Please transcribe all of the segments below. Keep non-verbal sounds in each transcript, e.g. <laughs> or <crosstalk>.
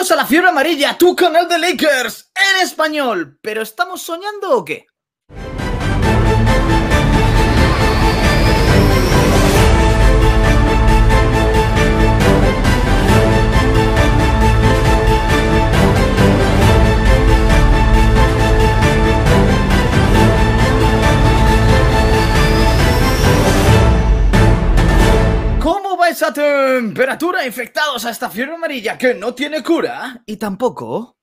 a La Fiebre Amarilla, tu canal de Lakers en español. ¿Pero estamos soñando o qué? esa temperatura infectados a esta fiebre amarilla que no tiene cura y tampoco...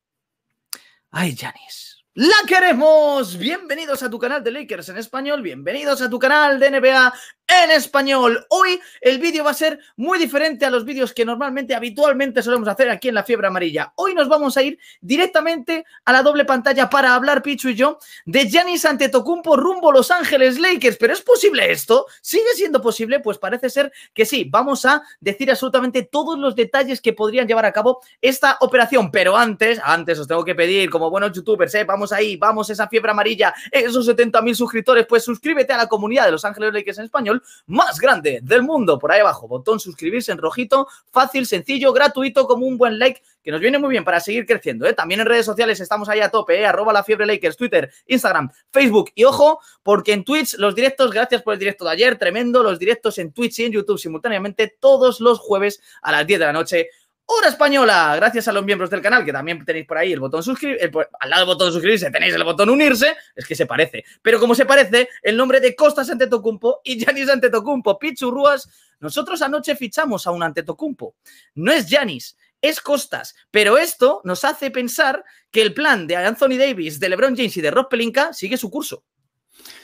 Hay Janis. La queremos. Bienvenidos a tu canal de Lakers en español, bienvenidos a tu canal de NBA en español. Hoy el vídeo va a ser muy diferente a los vídeos que normalmente, habitualmente solemos hacer aquí en La Fiebre Amarilla. Hoy nos vamos a ir directamente a la doble pantalla para hablar, Pichu y yo, de Giannis Antetokounmpo rumbo Los Ángeles Lakers. ¿Pero es posible esto? ¿Sigue siendo posible? Pues parece ser que sí. Vamos a decir absolutamente todos los detalles que podrían llevar a cabo esta operación. Pero antes, antes os tengo que pedir, como buenos youtubers, ¿eh? vamos ahí, vamos esa Fiebre Amarilla, esos 70.000 suscriptores, pues suscríbete a la comunidad de Los Ángeles Lakers en español más grande del mundo. Por ahí abajo, botón suscribirse en rojito, fácil, sencillo, gratuito, como un buen like, que nos viene muy bien para seguir creciendo. ¿eh? También en redes sociales estamos ahí a tope, ¿eh? arroba la fiebre Lakers, Twitter, Instagram, Facebook y ojo, porque en Twitch los directos, gracias por el directo de ayer, tremendo, los directos en Twitch y en YouTube simultáneamente todos los jueves a las 10 de la noche Hora Española, gracias a los miembros del canal, que también tenéis por ahí el botón suscribirse, al lado del botón suscribirse tenéis el botón unirse, es que se parece, pero como se parece, el nombre de Costas Antetokounmpo y Yanis Antetokounmpo, Pichurruas, nosotros anoche fichamos a un Antetokounmpo, no es Yanis, es Costas, pero esto nos hace pensar que el plan de Anthony Davis, de LeBron James y de Rob Pelinka sigue su curso.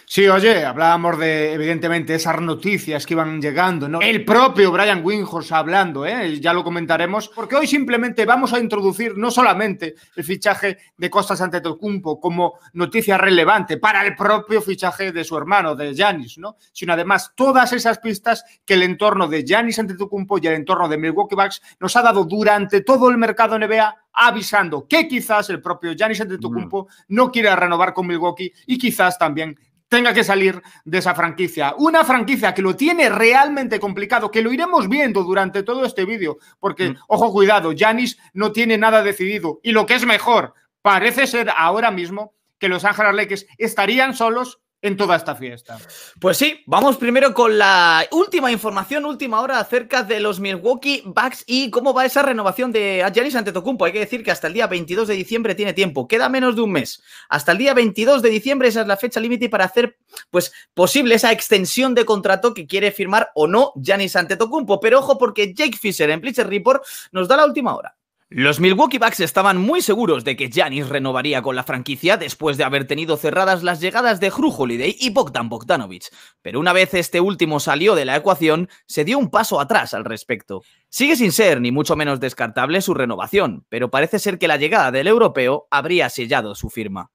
Sí, oye, hablábamos de, evidentemente, esas noticias que iban llegando, ¿no? El propio Brian Windhorst hablando, ¿eh? ya lo comentaremos, porque hoy simplemente vamos a introducir no solamente el fichaje de Costas Tocumpo como noticia relevante para el propio fichaje de su hermano, de Janis, ¿no? Sino además todas esas pistas que el entorno de ante Santetocumpo y el entorno de Milwaukee Bucks nos ha dado durante todo el mercado NBA avisando que quizás el propio Janis Santetocumpo mm. no quiera renovar con Milwaukee y quizás también tenga que salir de esa franquicia. Una franquicia que lo tiene realmente complicado, que lo iremos viendo durante todo este vídeo, porque, mm. ojo, cuidado, Janis no tiene nada decidido. Y lo que es mejor, parece ser ahora mismo que los Ángeles Lakers estarían solos en toda esta fiesta. Pues sí, vamos primero con la última información, última hora acerca de los Milwaukee Bucks y cómo va esa renovación de Giannis Antetokounmpo. Hay que decir que hasta el día 22 de diciembre tiene tiempo, queda menos de un mes. Hasta el día 22 de diciembre esa es la fecha límite para hacer pues posible esa extensión de contrato que quiere firmar o no Giannis Antetokounmpo, pero ojo porque Jake Fisher en Bleacher Report nos da la última hora. Los Milwaukee Bucks estaban muy seguros de que Janis renovaría con la franquicia después de haber tenido cerradas las llegadas de Drew Holiday y Bogdan Bogdanovic, pero una vez este último salió de la ecuación, se dio un paso atrás al respecto. Sigue sin ser ni mucho menos descartable su renovación, pero parece ser que la llegada del europeo habría sellado su firma.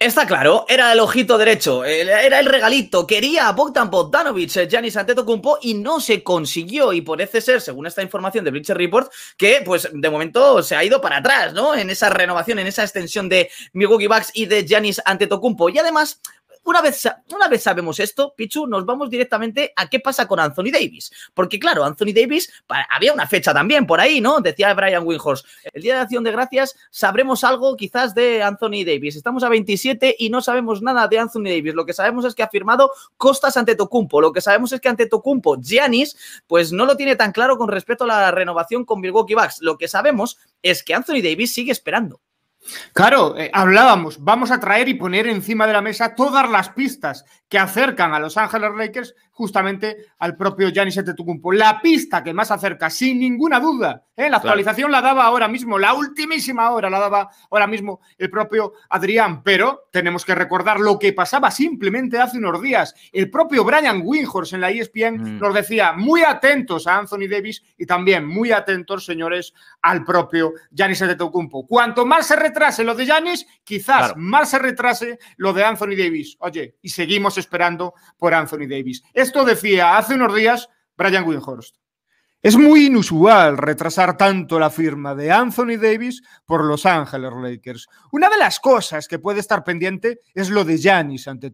Está claro, era el ojito derecho, era el regalito, quería a Bogdan Bogdanovic, eh, Giannis Antetokounmpo y no se consiguió y parece ser, según esta información de Bleacher Report, que pues de momento se ha ido para atrás, ¿no? En esa renovación, en esa extensión de Milwaukee Bucks y de ante Antetokounmpo y además una vez, una vez sabemos esto, Pichu, nos vamos directamente a qué pasa con Anthony Davis. Porque claro, Anthony Davis, había una fecha también por ahí, ¿no? Decía Brian Windhorst, el Día de Acción de Gracias sabremos algo quizás de Anthony Davis. Estamos a 27 y no sabemos nada de Anthony Davis. Lo que sabemos es que ha firmado Costas ante Tocumpo. Lo que sabemos es que ante Tocumpo, Giannis, pues no lo tiene tan claro con respecto a la renovación con Milwaukee Bucks. Lo que sabemos es que Anthony Davis sigue esperando. Claro, eh, hablábamos, vamos a traer y poner encima de la mesa todas las pistas que acercan a Los Ángeles Lakers justamente al propio Giannis Antetokounmpo. La pista que más acerca, sin ninguna duda, ¿eh? la actualización la daba ahora mismo, la ultimísima hora la daba ahora mismo el propio Adrián, pero tenemos que recordar lo que pasaba simplemente hace unos días. El propio Brian Windhorst en la ESPN mm. nos decía, muy atentos a Anthony Davis y también muy atentos, señores, al propio Giannis Antetokounmpo. Cuanto más se retrase lo de Giannis, quizás más se retrase lo de Anthony Davis. Oye, y seguimos esperando por Anthony Davis. Esto decía hace unos días Brian Winhorst. Es muy inusual retrasar tanto la firma de Anthony Davis por Los Ángeles Lakers. Una de las cosas que puede estar pendiente es lo de Giannis ante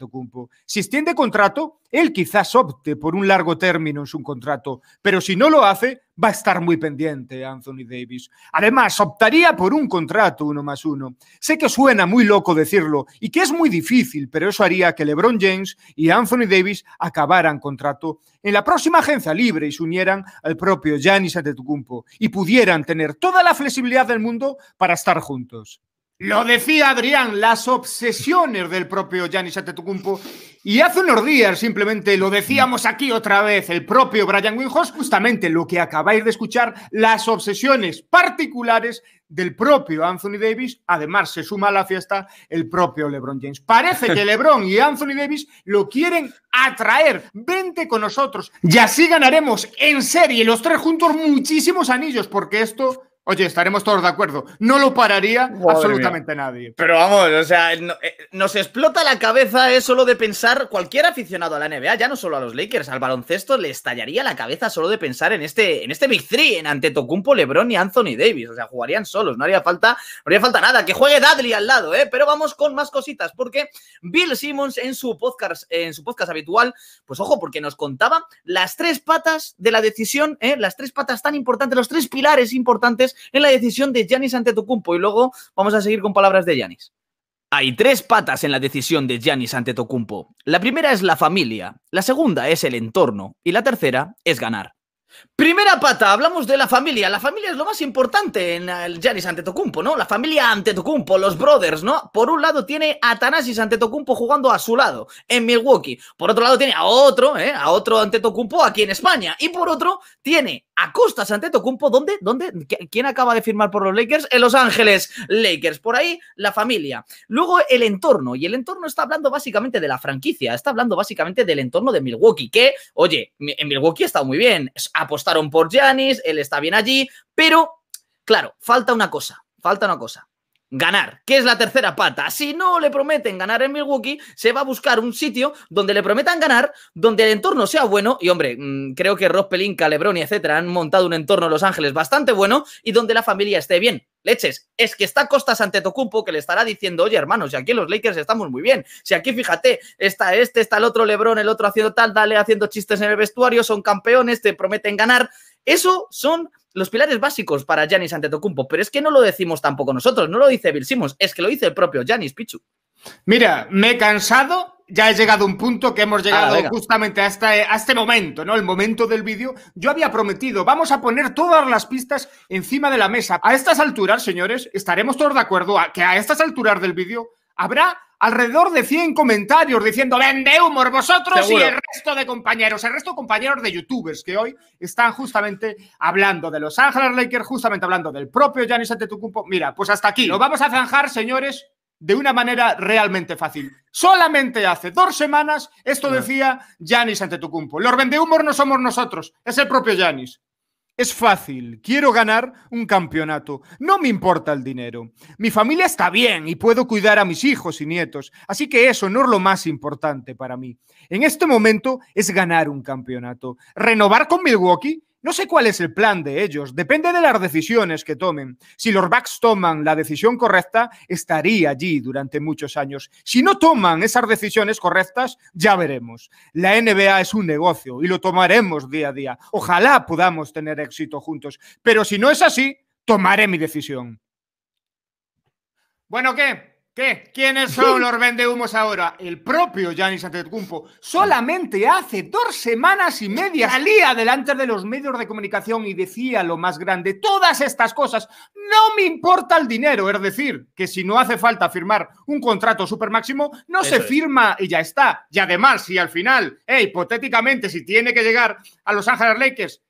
Si extiende contrato, él quizás opte por un largo término en su contrato, pero si no lo hace, va a estar muy pendiente Anthony Davis. Además, optaría por un contrato uno más uno. Sé que suena muy loco decirlo y que es muy difícil, pero eso haría que LeBron James y Anthony Davis acabaran contrato en la próxima agencia libre y se unieran al propio Giannis Antetokounmpo y pudieran tener toda la flexibilidad del mundo para estar juntos. Lo decía Adrián, las obsesiones del propio Giannis Antetokounmpo. Y hace unos días, simplemente lo decíamos aquí otra vez, el propio Brian Winhouse, justamente lo que acabáis de escuchar, las obsesiones particulares del propio Anthony Davis. Además, se suma a la fiesta el propio LeBron James. Parece que <laughs> LeBron y Anthony Davis lo quieren atraer. Vente con nosotros. Y así ganaremos en serie los tres juntos muchísimos anillos, porque esto Oye, estaremos todos de acuerdo. No lo pararía absolutamente nadie. Pero vamos, o sea, eh, nos explota la cabeza eh, solo de pensar, cualquier aficionado a la NBA, ya no solo a los Lakers, al baloncesto, le estallaría la cabeza solo de pensar en este, en este Big Three, en Antetokounmpo, LeBron y Anthony Davis. O sea, jugarían solos, no haría falta, no haría falta nada. Que juegue Dudley al lado, ¿eh? Pero vamos con más cositas, porque Bill Simmons en su podcast, en su podcast habitual, pues ojo, porque nos contaba las tres patas de la decisión, ¿eh? las tres patas tan importantes, los tres pilares importantes en la decisión de Yanis ante Tocumpo. Y luego vamos a seguir con palabras de Yanis. Hay tres patas en la decisión de Giannis ante Tocumpo. La primera es la familia, la segunda es el entorno y la tercera es ganar. Primera pata, hablamos de la familia. La familia es lo más importante en el Janis Antetokounmpo, ¿no? La familia Antetokounmpo, los brothers, ¿no? Por un lado tiene a ante Antetokounmpo jugando a su lado en Milwaukee. Por otro lado tiene a otro, ¿eh? A otro Antetokounmpo aquí en España. Y por otro tiene a Costas Antetokounmpo, ¿dónde? ¿Dónde? ¿Quién acaba de firmar por los Lakers? En Los Ángeles Lakers. Por ahí la familia. Luego el entorno. Y el entorno está hablando básicamente de la franquicia. Está hablando básicamente del entorno de Milwaukee, que, oye, en Milwaukee está muy bien apostaron por Janis, él está bien allí, pero, claro, falta una cosa, falta una cosa. Ganar, que es la tercera pata. Si no le prometen ganar en Milwaukee, se va a buscar un sitio donde le prometan ganar, donde el entorno sea bueno. Y hombre, mm, creo que Ross Pelinka, y etcétera han montado un entorno en Los Ángeles bastante bueno y donde la familia esté bien leches, es que está Costas ante Tocumpo que le estará diciendo, oye hermanos, si aquí los Lakers estamos muy bien, si aquí fíjate, está este, está el otro Lebrón, el otro haciendo tal, dale haciendo chistes en el vestuario, son campeones, te prometen ganar. Eso son los pilares básicos para Giannis tocumpo pero es que no lo decimos tampoco nosotros, no lo dice Bill Simmons, es que lo dice el propio Giannis Pichu. Mira, me he cansado ya he llegado a un punto que hemos ah, llegado justamente hasta, a este momento, ¿no? El momento del vídeo. Yo había prometido, vamos a poner todas las pistas encima de la mesa. A estas alturas, señores, estaremos todos de acuerdo que a estas alturas del vídeo habrá alrededor de 100 comentarios diciendo vende humor vosotros y el resto de compañeros, el resto de compañeros de youtubers que hoy están justamente hablando de Los Ángeles Lakers, justamente hablando del propio Giannis Antetokounmpo. Mira, pues hasta aquí. Lo vamos a zanjar, señores, de una manera realmente fácil. Solamente hace dos semanas esto decía Yanis ante Tucumpo. Los humor no somos nosotros, es el propio Janis. Es fácil, quiero ganar un campeonato. No me importa el dinero. Mi familia está bien y puedo cuidar a mis hijos y nietos. Así que eso no es lo más importante para mí. En este momento es ganar un campeonato. Renovar con Milwaukee no sé cuál es el plan de ellos, depende de las decisiones que tomen. Si los backs toman la decisión correcta, estaría allí durante muchos años. Si no toman esas decisiones correctas, ya veremos. La NBA es un negocio y lo tomaremos día a día. Ojalá podamos tener éxito juntos, pero si no es así, tomaré mi decisión. Bueno, ¿qué? ¿Qué? ¿Quiénes son <laughs> los vendehumos ahora? El propio Giannis Antetokounmpo solamente hace dos semanas y media salía delante de los medios de comunicación y decía lo más grande, todas estas cosas, no me importa el dinero, es decir, que si no hace falta firmar un contrato super máximo, no se firma y ya está. Y además, si al final, eh, hipotéticamente, si tiene que llegar a Los Ángeles Lakers,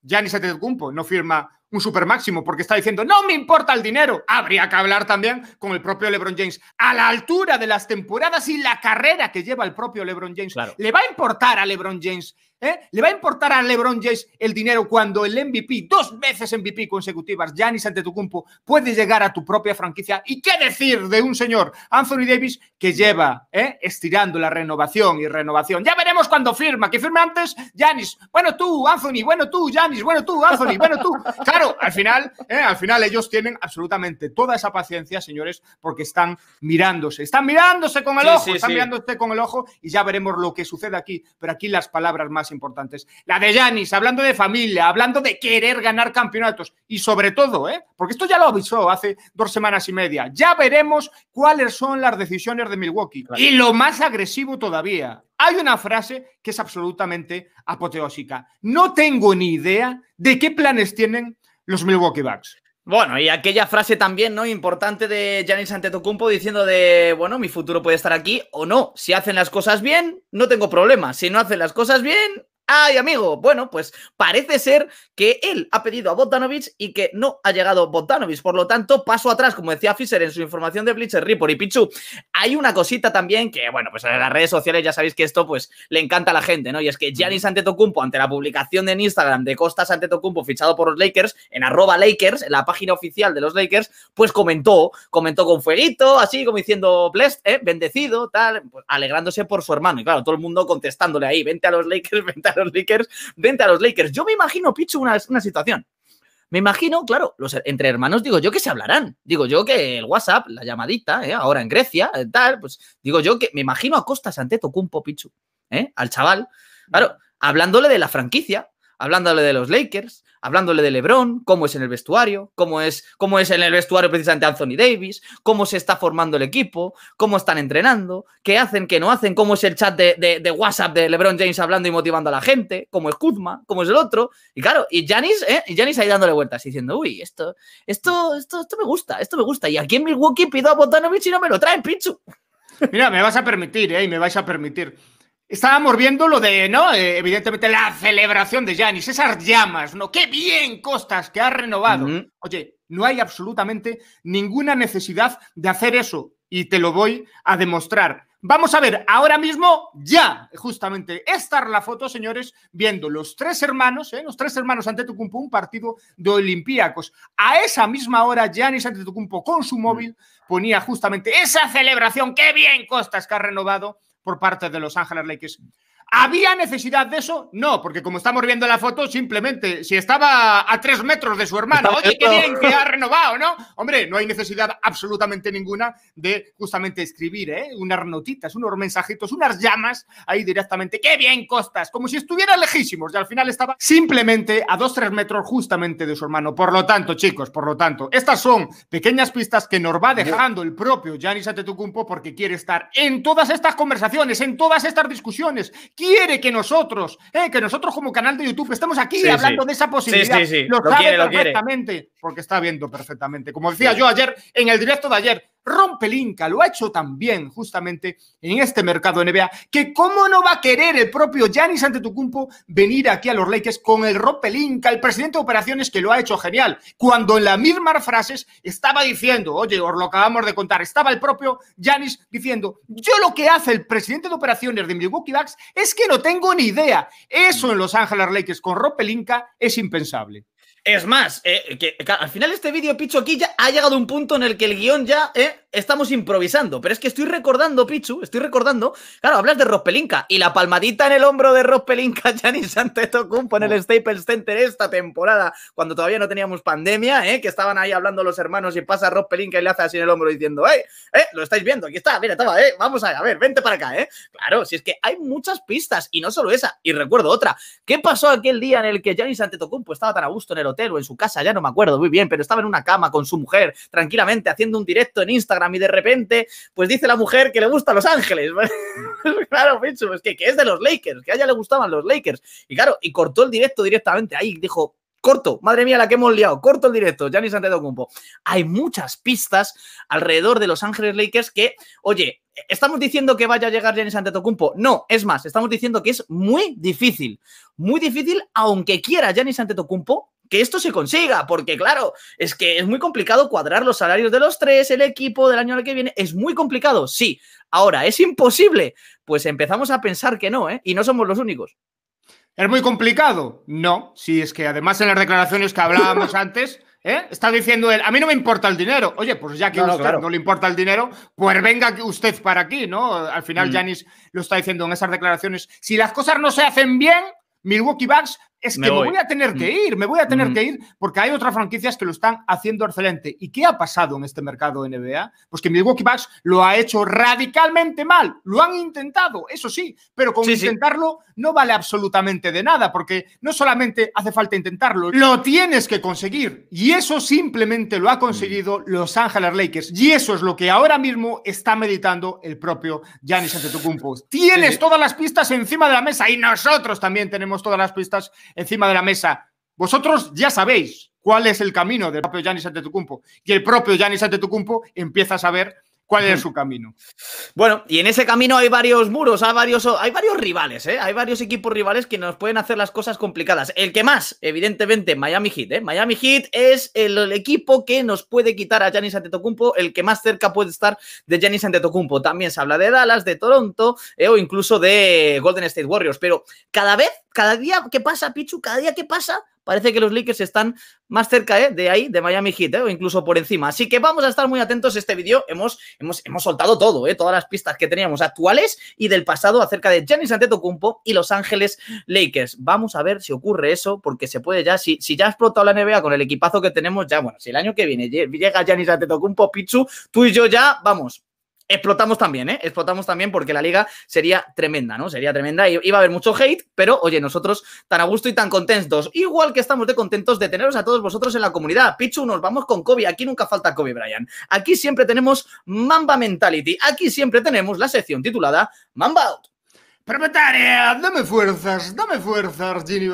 Giannis Antetokounmpo no firma un super máximo, porque está diciendo, no me importa el dinero. Habría que hablar también con el propio LeBron James. A la altura de las temporadas y la carrera que lleva el propio LeBron James, ¿le va a importar a LeBron James ¿Eh? ¿Le va a importar a LeBron James el dinero cuando el MVP, dos veces MVP consecutivas, Giannis Antetokounmpo, puede llegar a tu propia franquicia? ¿Y qué decir de un señor, Anthony Davis, que lleva ¿eh? estirando la renovación y renovación? Ya veremos cuando firma, que firme antes Giannis, bueno tú, Anthony, bueno tú, Giannis, bueno tú, Anthony, bueno tú. Claro, al final, ¿eh? al final ellos tienen absolutamente toda esa paciencia, señores, porque están mirándose, están mirándose con el ojo, están mirándose con el ojo y ya veremos lo que sucede aquí, pero aquí las palabras más importantes. La de Yanis, hablando de familia, hablando de querer ganar campeonatos y sobre todo, ¿eh? porque esto ya lo avisó hace dos semanas y media, ya veremos cuáles son las decisiones de Milwaukee. Y lo más agresivo todavía, hay una frase que es absolutamente apoteósica. No tengo ni idea de qué planes tienen los Milwaukee Bucks. Bueno, y aquella frase también, ¿no? Importante de Janis Antetokounmpo diciendo de, bueno, mi futuro puede estar aquí o no. Si hacen las cosas bien, no tengo problema. Si no hacen las cosas bien, ay amigo, bueno, pues parece ser que él ha pedido a Bogdanovich y que no ha llegado Bogdanovich. Por lo tanto, paso atrás, como decía Fischer en su información de Bleacher Report y Pichu, hay una cosita también que, bueno, pues en las redes sociales ya sabéis que esto pues le encanta a la gente, ¿no? Y es que Giannis Antetokounmpo, ante la publicación en Instagram de Costas Antetokounmpo fichado por los Lakers, en arroba Lakers, en la página oficial de los Lakers, pues comentó, comentó con fueguito, así como diciendo blessed, ¿eh? bendecido, tal, pues alegrándose por su hermano. Y claro, todo el mundo contestándole ahí, vente a los Lakers, <laughs> vente a los Lakers, vente a los Lakers. Yo me imagino, Pichu, una, situación. Me imagino, claro, los entre hermanos, digo yo que se hablarán. Digo yo que el WhatsApp, la llamadita, ¿eh? ahora en Grecia, eh, tal, pues digo yo que me imagino a Costas ante Tocumpo, Pichu, ¿eh? al chaval. Claro, hablándole de la franquicia, hablándole de los Lakers, hablándole de LeBron, cómo es en el vestuario, cómo es, cómo es en el vestuario precisamente Anthony Davis, cómo se está formando el equipo, cómo están entrenando, qué hacen, qué no hacen, cómo es el chat de, WhatsApp de LeBron James hablando y motivando a la gente, cómo es Kuzma, cómo es el otro. Y claro, y Janis, ¿eh? ahí dándole vueltas y diciendo, uy, esto, esto, esto, esto me gusta, esto me gusta. Y aquí en Milwaukee pido a Botanovich y no me lo trae, Pichu. Mira, me vas a permitir, ¿eh? Y me vais a permitir. Estábamos viendo lo de, ¿no? Eh, evidentemente la celebración de Janis esas llamas, ¿no? ¡Qué bien, Costas, que ha renovado! Oye, no hay absolutamente ninguna necesidad de hacer eso y te lo voy a demostrar. Vamos a ver, ahora mismo, ya, justamente, esta la foto, señores, viendo los tres hermanos, ¿eh? los tres hermanos ante Tucumpo, un partido de Olimpíacos. A esa misma hora, Janis ante Tucumpo con su móvil ponía justamente esa celebración, qué bien Costas que ha renovado por parte de Los Ángeles Lakers ¿Había necesidad de eso? No, porque como estamos viendo la foto, simplemente si estaba a tres metros de su hermano, oye, qué bien que ha <laughs> renovado, ¿no? Hombre, no hay necesidad absolutamente ninguna de justamente escribir, ¿eh? Unas notitas, unos mensajitos, unas llamas ahí directamente. ¡Qué bien, Costas! Como si estuviera lejísimos y al final estaba simplemente a dos, tres metros justamente de su hermano. Por lo tanto, chicos, por lo tanto, estas son pequeñas pistas que nos va dejando el propio Janis Atetucumpo porque quiere estar en todas estas conversaciones, en todas estas discusiones quiere que nosotros, eh, que nosotros como canal de YouTube estamos aquí hablando de esa posibilidad. Sí, lo, lo, sabe quiere, perfectamente, porque está viendo perfectamente. Como decía yo ayer en el directo de ayer, rompe lo ha hecho también justamente en este mercado NBA, que cómo no va a querer el propio Giannis Antetokounmpo venir aquí a los Lakers con el rompe el el presidente de operaciones que lo ha hecho genial, cuando en las mismas frases estaba diciendo, oye, os lo acabamos de contar, estaba el propio Giannis diciendo, yo lo que hace el presidente de operaciones de Milwaukee Bucks es que no tengo ni idea. Eso en Los Ángeles Lakers con rompe es impensable. Es más, eh, que, al final este vídeo, Pichu, aquí ya ha llegado un punto en el que el guión ya eh, estamos improvisando. Pero es que estoy recordando, Pichu, estoy recordando. Claro, hablas de Rospelinka y la palmadita en el hombro de Rospelinka, <laughs> Janis Antetokounmpo en el Staples Center esta temporada, cuando todavía no teníamos pandemia, eh, que estaban ahí hablando los hermanos y pasa Rospelinka y le hace así en el hombro diciendo, ¡eh! ¡eh! Lo estáis viendo, aquí está, mira, estaba. eh, vamos a, a ver, vente para acá, ¿eh? Claro, si es que hay muchas pistas y no solo esa. Y recuerdo otra. ¿Qué pasó aquel día en el que Janis Antetokounmpo estaba tan a gusto en el hotel o en su casa, ya no me acuerdo muy bien, pero estaba en una cama con su mujer, tranquilamente, haciendo un directo en Instagram y de repente, pues dice la mujer que le gusta Los Ángeles. <laughs> claro, es que, es de los Lakers, que a ella le gustaban los Lakers. Y claro, y cortó el directo directamente ahí, dijo, corto, madre mía la que hemos liado, corto el directo, Giannis cumpo Hay muchas pistas alrededor de Los Ángeles Lakers que, oye, ¿estamos diciendo que vaya a llegar Giannis Antetokounmpo? No, es más, estamos diciendo que es muy difícil, muy difícil, aunque quiera Giannis Antetokounmpo, que esto se consiga, porque claro, es que es muy complicado cuadrar los salarios de los tres, el equipo del año que viene, es muy complicado, sí. Ahora, ¿es imposible? Pues empezamos a pensar que no, ¿eh? Y no somos los únicos. ¿Es muy complicado? No, si es que además en las declaraciones que hablábamos <laughs> antes... ¿eh? Está diciendo él, a mí no me importa el dinero. Oye, pues ya que no, usted no le importa el dinero, pues venga usted para aquí, ¿no? Al final, Janis mm. lo está diciendo en esas declaraciones. Si las cosas no se hacen bien, Milwaukee Bucks es que me voy a tener que mm. ir, me voy a tener que mm. ir, porque hay otras franquicias que lo están haciendo excelente. ¿Y qué ha pasado en este mercado NBA? Pues que Milwaukee Bucks lo ha hecho radicalmente mal. Lo han intentado, eso sí, pero con intentarlo no vale absolutamente de nada, porque no solamente hace falta intentarlo, lo tienes que conseguir. Y eso simplemente lo ha mm. conseguido Los Ángeles Lakers. Y eso es lo que ahora mismo está meditando el propio Giannis Antetokounmpo. Tienes todas las pistas encima de la mesa y nosotros también tenemos todas las pistas encima de la mesa. Vosotros ya sabéis cuál es el camino del propio Yanis Antetokounmpo y el propio Yanis Antetokounmpo empieza a saber ¿Cuál es su camino? Bueno, y en ese camino hay varios muros, hay varios, hay varios rivales, ¿eh? hay varios equipos rivales que nos pueden hacer las cosas complicadas. El que más, evidentemente, Miami Heat. ¿eh? Miami Heat es el, equipo que nos puede quitar a Janis Antetokounmpo, el que más cerca puede estar de Janis Antetokounmpo. También se habla de Dallas, de Toronto eh, o incluso de Golden State Warriors. Pero cada vez, cada día que pasa, Pichu, cada día que pasa, parece que los Lakers están más cerca eh, de ahí, de Miami Heat, ¿eh? o incluso por encima. Así que vamos a estar muy atentos a este vídeo. Hemos, hemos, soltado todo, ¿eh? todas las pistas que teníamos actuales y del pasado acerca de Giannis Antetokounmpo y Los Ángeles Lakers. Vamos a ver si ocurre eso, porque se puede ya, si, si ya ha explotado la NBA con el equipazo que tenemos, ya, bueno, si el año que viene llega Giannis Antetokounmpo, Pichu, tú y yo ya, vamos, explotamos también, ¿eh? Explotamos también porque la liga sería tremenda, ¿no? Sería tremenda. Iba a haber mucho hate, pero oye, nosotros tan a gusto y tan contentos. Igual que estamos de contentos de teneros a todos vosotros en la comunidad. Pichu, nos vamos con Kobe. Aquí nunca falta Kobe Brian, Aquí siempre tenemos Mamba Mentality. Aquí siempre tenemos la sección titulada Mamba Out. Propietaria, dame fuerzas, dame fuerzas, Ginny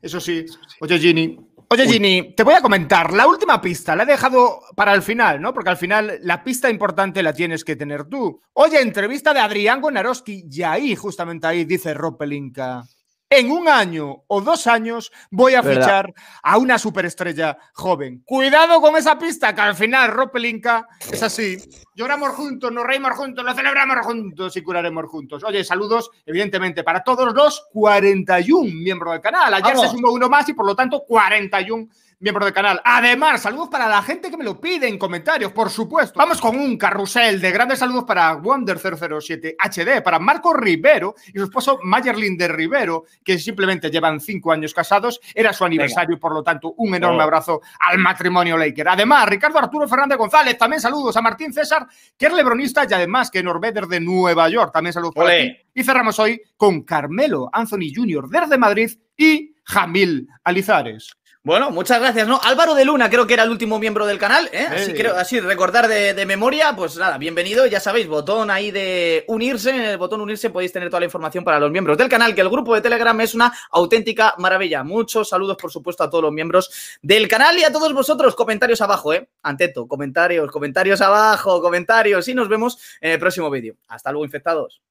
Eso sí. Oye, Ginny, Oye, Gini, te voy a comentar, la última pista la he dejado para el final, ¿no? Porque al final la pista importante la tienes que tener tú. Oye, entrevista de Adrián Gonaroski, y ahí, justamente ahí, dice Ropelinka en un año o dos años voy a fichar a una superestrella joven. Cuidado con esa pista, que al final Ropelinka es así. Lloramos juntos, nos reímos juntos, lo celebramos juntos y curaremos juntos. Oye, saludos, evidentemente, para todos los 41 miembros del canal. Ayer se sumó uno más y por lo tanto 41 miembro del canal. Además, saludos para la gente que me lo pide en comentarios, por supuesto. Vamos con un carrusel de grandes saludos para Wonder007 HD, para Marco Rivero y su esposo Mayerlin de Rivero, que simplemente llevan cinco años casados. Era su aniversario, y, por lo tanto, un enorme abrazo al matrimonio Laker. Además, Ricardo Arturo Fernández González, también saludos a Martín César, que es lebronista y además que Norveder de Nueva York. También saludos para ti. Y cerramos hoy con Carmelo Anthony Jr. desde Madrid y Jamil Alizares. Bueno, muchas gracias, ¿no? Álvaro de Luna creo que era el último miembro del canal, ¿eh? Así, recordar de, de, memoria, pues nada, bienvenido, ya sabéis, botón ahí de unirse, en el botón unirse podéis tener toda la información para los miembros del canal, que el grupo de Telegram es una auténtica maravilla. Muchos saludos, por supuesto, a todos los miembros del canal y a todos vosotros, comentarios abajo, ¿eh? Anteto, comentarios, comentarios abajo, comentarios y nos vemos en el próximo vídeo. Hasta luego, infectados.